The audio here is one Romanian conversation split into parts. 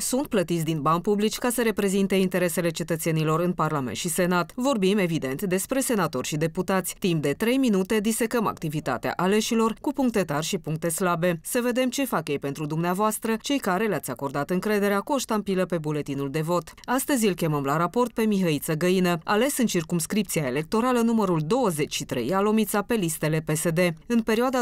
sunt plătiți din bani publici ca să reprezinte interesele cetățenilor în Parlament și Senat. Vorbim, evident, despre senatori și deputați. Timp de 3 minute disecăm activitatea aleșilor cu puncte tari și puncte slabe. Să vedem ce fac ei pentru dumneavoastră, cei care le-ați acordat încrederea cu o ștampilă pe buletinul de vot. Astăzi îl chemăm la raport pe Mihăiță Găină, ales în circumscripția electorală numărul 23 a Lomița pe listele PSD. În perioada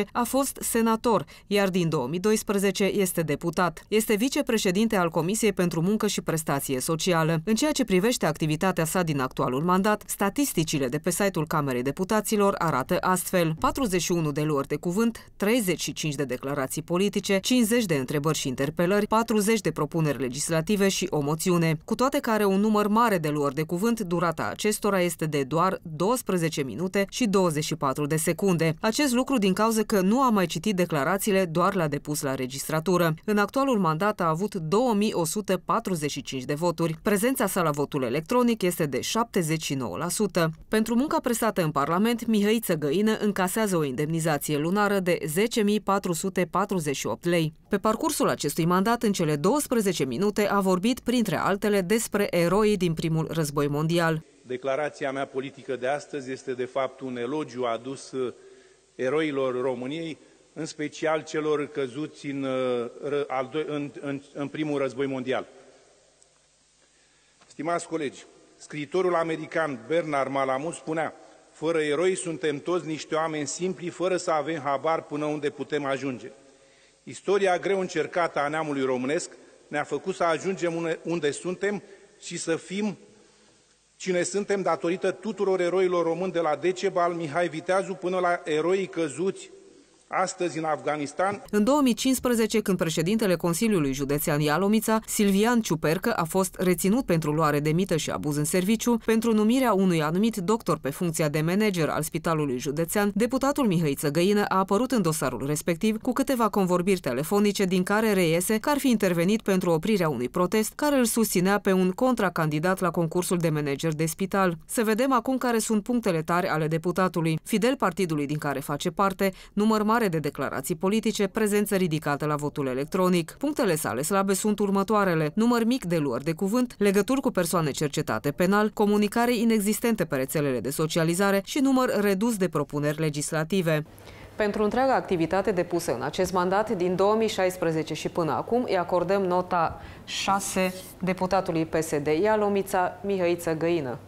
2008-2012 a fost senator, iar din 2012 este deputat stat. Este vicepreședinte al Comisiei pentru Muncă și Prestație Socială. În ceea ce privește activitatea sa din actualul mandat, statisticile de pe site-ul Camerei Deputaților arată astfel 41 de luări de cuvânt, 35 de declarații politice, 50 de întrebări și interpelări, 40 de propuneri legislative și o moțiune. Cu toate care un număr mare de luări de cuvânt, durata acestora este de doar 12 minute și 24 de secunde. Acest lucru din cauza că nu a mai citit declarațiile doar la depus la registratură. În actualul mandat a avut 2145 de voturi. Prezența sa la votul electronic este de 79%. Pentru munca prestată în Parlament, Mihai Țăgăină încasează o indemnizație lunară de 10.448 lei. Pe parcursul acestui mandat, în cele 12 minute, a vorbit, printre altele, despre eroii din primul război mondial. Declarația mea politică de astăzi este, de fapt, un elogiu adus eroilor României, în special celor căzuți în, uh, în, în, în primul război mondial. Stimați colegi, scriitorul american Bernard Malamud spunea fără eroi suntem toți niște oameni simpli, fără să avem habar până unde putem ajunge. Istoria greu încercată a neamului românesc ne-a făcut să ajungem unde suntem și să fim cine suntem datorită tuturor eroilor români de la Decebal, Mihai Viteazu, până la eroii căzuți astăzi în Afganistan. În 2015, când președintele Consiliului Județean Ialomița, Silvian Ciupercă, a fost reținut pentru luare de mită și abuz în serviciu, pentru numirea unui anumit doctor pe funcția de manager al Spitalului Județean, deputatul Mihai Țăgăină a apărut în dosarul respectiv cu câteva convorbiri telefonice din care reiese că ar fi intervenit pentru oprirea unui protest care îl susținea pe un contracandidat la concursul de manager de spital. Să vedem acum care sunt punctele tari ale deputatului. Fidel partidului din care face parte, număr mare mare de declarații politice, prezență ridicată la votul electronic. Punctele sale slabe sunt următoarele. Număr mic de luări de cuvânt, legături cu persoane cercetate penal, comunicare inexistente pe rețelele de socializare și număr redus de propuneri legislative. Pentru întreaga activitate depusă în acest mandat din 2016 și până acum, îi acordăm nota 6 deputatului PSD, Ialomița Mihăiță Găină.